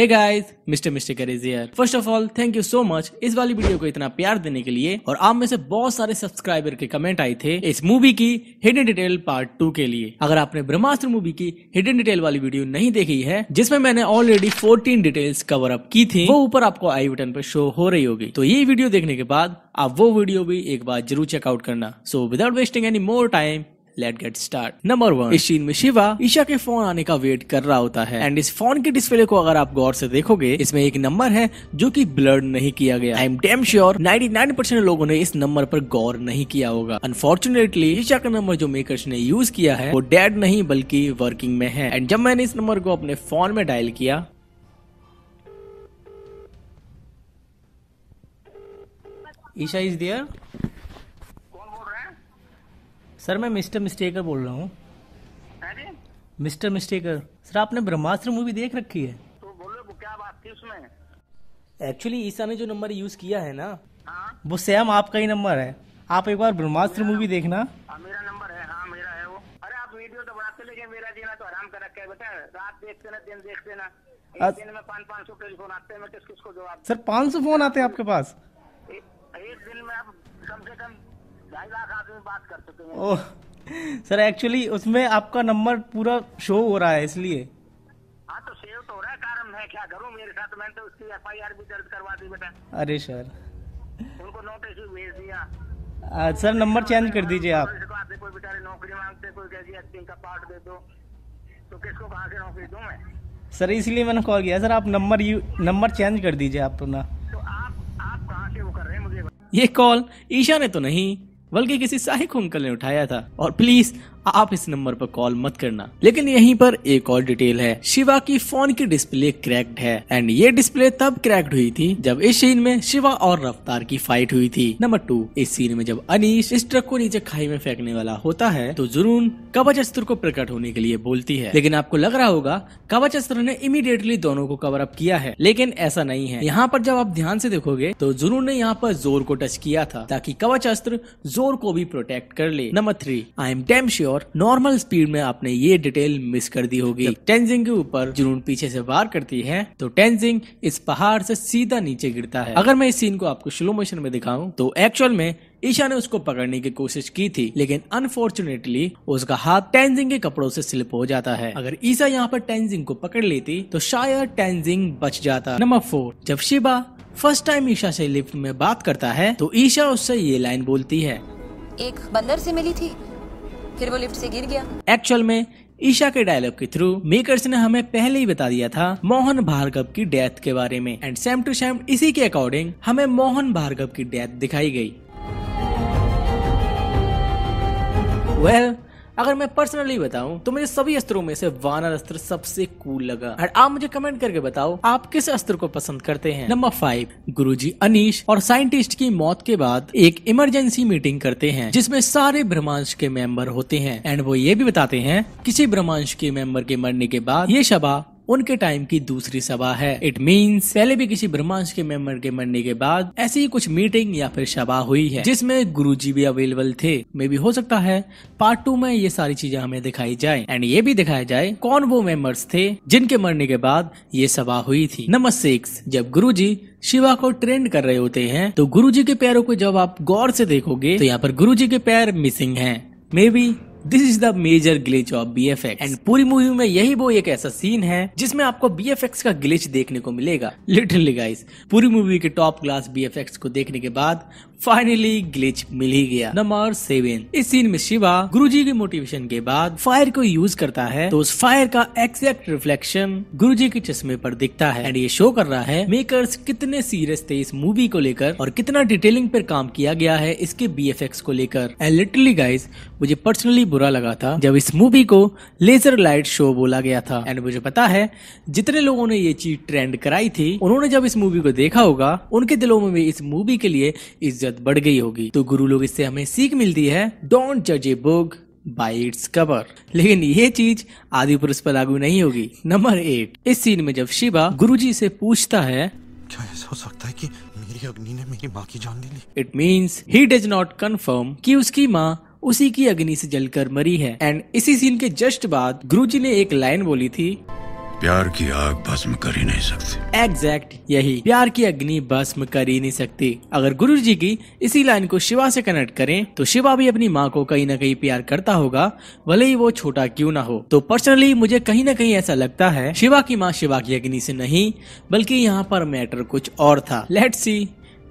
हे guys mister mister करेजियर first of all thank you so much इस वाली video को इतना प्यार देने के लिए और आप में से बहुत सारे सब्सक्राइबर के कमेंट आए थे इस मूवी की हिडन डिटेल पार्ट टू के लिए अगर आपने ब्रह्मास्त्र मूवी की हिडन डिटेल वाली वीडियो नहीं देखी है जिसमें मैंने already fourteen details cover up की थी वो ऊपर आपको आई बटन पर शो हो रही होगी तो ये वीडियो देखने के बाद आप वो वीडियो भी एक बार जरूर चेकआउट करना so without wasting any more time let get start number one इस सीन में शिवा ईशा के फोन आने का वेट कर रहा होता है एंड इस फोन के डिस्प्ले को अगर आप गौर से देखोगे इसमें एक नंबर है जो की ब्लर्ड नहीं किया गया I am damn sure ninety nine percent लोगों ने इस नंबर पर गौर नहीं किया होगा अनफॉर्चुनेटली ईशा का नंबर जो मेकर्स ने यूज किया है वो डेड नहीं बल्कि वर्किंग में है एंड जब मैंने इस नंबर को अपने फोन में डायल किया Isha is there? सर मैं मिस्टर मिस्टेकर बोल रहा हूँ मिस्टर मिस्टेकर सर आपने ब्रह्मास्त्र मूवी देख रखी है तो बोलो क्या बात थी उसमें एक्चुअली ईसा ने जो नंबर यूज किया है ना हाँ? वो सेम आपका ही नंबर है आप एक बार ब्रह्मास्त्र मूवी देखना हाँ, मेरा नंबर है हाँ मेरा है वो अरे आप वीडियो तो बनाते लेकिन मेरा जीना तो आराम कर रखा है बेटा रात देखते ना दिन देखते ना एक दिन में पाँच पाँच सौ टेलीफोन आते हैं मैं किस किस को जवाब सर पाँच सौ फोन आते हैं आपके पास एक दिन में आप कम से कम ढाई लाख आदमी बात कर चुके हैं ओह सर एक्चुअली उसमें आपका नंबर पूरा शो हो रहा है इसलिए हाँ तो सेव तो हो रहा है कारण क्या करूँ मेरे साथ मैंने तो उसकी भी दर्ज करवा दी बेटा अरे सर उनको नोटिस भी भेज दिया सर नंबर चेंज कर दीजिए आप कोई बेचारे नौकरी मांगते कोई एक्टिंग का पार्ट दे दो तो किसको कहाँ से नौकरी दूँ मैं सर इसलिए मैंने कॉल किया सर आप नंबर यू नंबर चेंज कर दीजिए आप अपना तो आप आप कहाँ से वो कर रहे हैं मुझे ये कॉल ईशा ने तो नहीं बल्कि किसी शाही अंकल ने उठाया था और प्लीज आप इस नंबर पर कॉल मत करना लेकिन यहीं पर एक और डिटेल है शिवा की फोन की डिस्प्ले क्रैक्ड है एंड ये डिस्प्ले तब क्रैक्ड हुई थी जब इस सीन में शिवा और रफ्तार की फाइट हुई थी नंबर टू इस सीन में जब अनिश इस ट्रक को नीचे खाई में फेंकने वाला होता है तो जरून कवच अस्त्र को प्रकट होने के लिए बोलती है लेकिन आपको लग रहा होगा कवच अस्त्र ने इमीडिएटली दोनों को कवर अप किया है लेकिन ऐसा नहीं है यहाँ पर जब आप ध्यान से देखोगे तो जरून ने यहाँ पर जोर को टच किया था ताकि कवच अस्त्र जोर को भी प्रोटेक्ट कर ले number three I am damn sure और नॉर्मल स्पीड में आपने ये डिटेल मिस कर दी होगी टेंजिंग के ऊपर जुनून पीछे से वार करती है तो टेंजिंग इस पहाड़ से सीधा नीचे गिरता है अगर मैं इस सीन को आपको स्लो मोशन में दिखाऊं तो एक्चुअल में ईशा ने उसको पकड़ने की कोशिश की थी लेकिन अनफॉर्चुनेटली उसका हाथ टेंजिंग के कपड़ों से स्लिप हो जाता है अगर ईशा यहाँ पर टेंजिंग को पकड़ लेती तो शायद टेंजिंग बच जाता नंबर फोर जब शिबा फर्स्ट टाइम ईशा से लिफ्ट में बात करता है तो ईशा उससे ये लाइन बोलती है एक बंदर से मिली थी फिर वो लिफ्ट से गिर गया एक्चुअल में ईशा के डायलॉग के थ्रू मेकर्स ने हमें पहले ही बता दिया था मोहन भार्गव की डेथ के बारे में एंड सेम टू सेम इसी के अकॉर्डिंग हमें मोहन भार्गव की डेथ दिखाई गई वेल well, अगर मैं पर्सनली बताऊं तो मुझे सभी अस्त्रों में से वानर अस्त्र सबसे कूल लगा और आप मुझे कमेंट करके बताओ आप किस अस्त्र को पसंद करते हैं नंबर फाइव गुरुजी अनीश और साइंटिस्ट की मौत के बाद एक इमरजेंसी मीटिंग करते हैं जिसमें सारे ब्रह्मांश के मेंबर होते हैं एंड वो ये भी बताते हैं किसी ब्रह्मांश के मेंबर के मरने के बाद ये शबा उनके टाइम की दूसरी सभा है इट मीन पहले भी किसी ब्रह्मांश के मेंबर के मरने के बाद ऐसी ही कुछ मीटिंग या फिर सभा हुई है जिसमे गुरु जी भी अवेलेबल थे मे भी हो सकता है पार्ट टू में ये सारी चीजें हमें दिखाई जाए एंड ये भी दिखाया जाए कौन वो मेंबर्स थे जिनके मरने के बाद ये सभा हुई थी नंबर सिक्स जब गुरु जी शिवा को ट्रेंड कर रहे होते हैं तो गुरुजी के पैरों को जब आप गौर से देखोगे तो यहाँ पर गुरुजी के पैर मिसिंग हैं maybe this is the major glitch of B F X and पूरी मूवी में यही वो एक ऐसा सीन है जिसमें आपको बी एफ एक्स का ग्लिच देखने को मिलेगा लिटरली गाइस पूरी मूवी के top class B F X को देखने के बाद फाइनली ग्लिच मिल ही गया नंबर सेवन इस सीन में शिवा गुरुजी के मोटिवेशन के बाद फायर को यूज करता है तो उस फायर का एक्सैक्ट रिफ्लेक्शन गुरुजी के चश्मे पर दिखता है एंड ये शो कर रहा है मेकर्स कितने सीरियस थे इस मूवी को लेकर और कितना डिटेलिंग पर काम किया गया है इसके बी को लेकर एंड लिटरली गाइज मुझे पर्सनली बुरा लगा था जब इस मूवी को लेजर लाइट शो बोला गया था एंड मुझे पता है जितने लोगों ने ये चीज ट्रेंड कराई थी उन्होंने जब इस मूवी को देखा होगा उनके दिलों में भी इस मूवी के लिए इज्जत इज्जत बढ़ गई होगी तो गुरु लोग इससे हमें सीख मिलती है डोंट जज a book by its cover लेकिन ये चीज आदि पुरुष पर लागू नहीं होगी नंबर एट इस सीन में जब शिवा गुरु जी से पूछता है क्या ऐसा हो सकता है कि मेरी अग्नि ने मेरी माँ की जान ले ली it means he does not confirm कि उसकी माँ उसी की अग्नि से जलकर मरी है एंड इसी सीन के जस्ट बाद गुरुजी ने एक लाइन बोली थी प्यार की आग भस्म कर ही नहीं सकती एग्जैक्ट यही प्यार की अग्नि भस्म कर ही नहीं सकती अगर गुरु जी की इसी लाइन को शिवा से कनेक्ट करें तो शिवा भी अपनी माँ को कहीं ना कहीं प्यार करता होगा भले ही वो छोटा क्यों ना हो तो पर्सनली मुझे कहीं ना कहीं ऐसा लगता है शिवा की माँ शिवा की अग्नि से नहीं बल्कि यहाँ पर मैटर कुछ और था लेट सी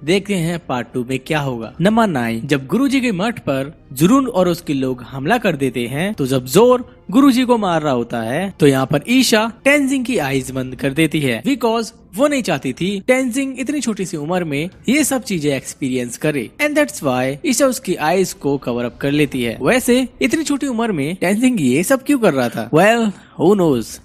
देखते हैं पार्ट टू में क्या होगा नंबर नाइन जब गुरुजी के मठ पर जुरून और उसके लोग हमला कर देते हैं तो जब जोर गुरु जी को मार रहा होता है तो यहाँ पर ईशा टेंजिंग की आईज बंद कर देती है बिकॉज वो नहीं चाहती थी टेंजिंग इतनी छोटी सी उम्र में ये सब चीजें एक्सपीरियंस करे एंड दैट्स व्हाई ईशा उसकी आईज को कवर अप कर लेती है वैसे इतनी छोटी उम्र में टेंजिंग ये सब क्यों कर रहा था वेल well, हु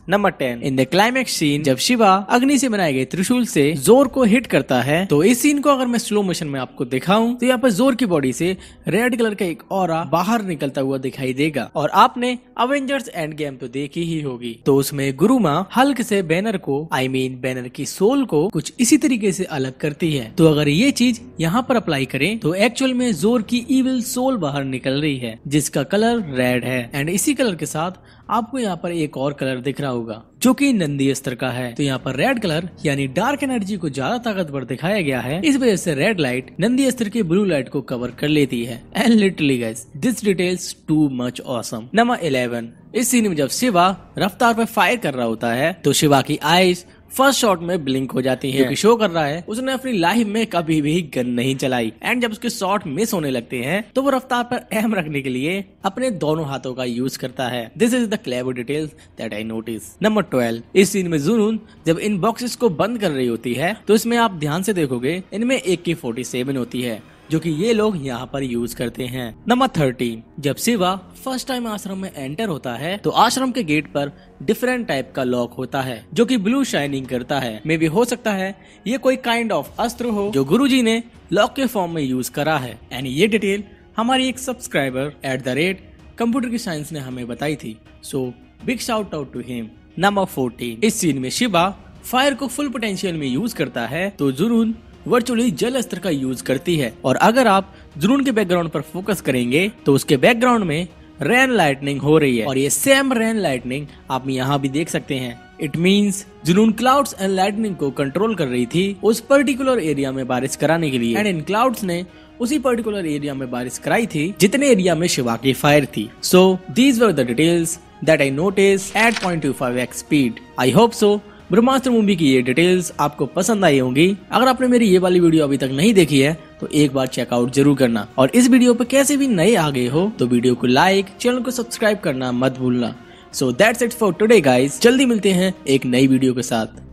number ten in the climax scene जब शिवा अग्नि से बनाए गए त्रिशूल से जोर को हिट करता है तो इस सीन को अगर मैं स्लो मोशन में आपको दिखाऊं तो यहाँ पर जोर की बॉडी से रेड कलर का एक और बाहर निकलता हुआ दिखाई देगा और आपने अवेंजर एवेंजर्स एंड गेम तो देखी ही होगी तो उसमें गुरुमा हल्क से बैनर को I I mean mean, Banner की सोल को कुछ इसी तरीके से अलग करती है तो अगर ये चीज यहाँ पर अप्लाई करें तो एक्चुअल में जोर की इविल सोल बाहर निकल रही है जिसका कलर रेड है एंड इसी कलर के साथ आपको यहाँ पर एक और कलर दिख रहा होगा जो कि नंदी स्तर का है तो यहाँ पर रेड कलर यानी डार्क एनर्जी को ज्यादा ताकतवर दिखाया गया है इस वजह से रेड लाइट नंदी स्तर की ब्लू लाइट को कवर कर लेती है and literally guys this details too much awesome number eleven इस सीन में जब शिवा रफ्तार पर फायर कर रहा होता है तो शिवा की आईज फर्स्ट शॉट में ब्लिंक हो जाती है शो कर रहा है उसने अपनी लाइफ में कभी भी गन नहीं चलाई एंड जब उसके शॉट मिस होने लगते हैं तो वो रफ्तार पर अहम रखने के लिए अपने दोनों हाथों का यूज करता है this is the clever details that I notice number twelve इस सीन में जुनून जब इन बॉक्सेस को बंद कर रही होती है तो इसमें आप ध्यान से देखोगे इनमें एक की फोर्टी सेवन होती है जो कि ये लोग यहाँ पर यूज करते हैं नंबर थर्टीन जब शिवा फर्स्ट टाइम आश्रम में एंटर होता है तो आश्रम के गेट पर डिफरेंट टाइप का लॉक होता है जो कि ब्लू शाइनिंग करता है मे भी हो सकता है ये कोई काइंड ऑफ अस्त्र हो जो गुरुजी ने लॉक के फॉर्म में यूज करा है एंड ये डिटेल हमारी एक subscriber at the rate computer की साइंस ने हमें बताई थी so big shout out to him number fourteen इस सीन में शिवा फायर को फुल पोटेंशियल में यूज करता है तो जुरून वर्चुअली जल स्तर का यूज करती है और अगर आप जुनून के बैकग्राउंड पर फोकस करेंगे तो उसके बैकग्राउंड में रेन लाइटनिंग हो रही है और ये सेम रेन लाइटनिंग आप यहाँ भी देख सकते हैं it means Junoon clouds and lightning को कंट्रोल कर रही थी उस पर्टिकुलर एरिया में बारिश कराने के लिए एंड इन क्लाउड्स ने उसी पर्टिकुलर एरिया में बारिश कराई थी जितने एरिया में शिवा की फायर थी so these were the details that I notice at point two five x speed I hope so Brahmastra movie की ये डिटेल्स आपको पसंद आई होंगी अगर आपने मेरी ये वाली वीडियो अभी तक नहीं देखी है तो एक बार चेकआउट जरूर करना और इस वीडियो पर कैसे भी नए आ गए हो तो वीडियो को लाइक चैनल को सब्सक्राइब करना मत भूलना so that's it for today guys जल्दी मिलते हैं एक नई वीडियो के साथ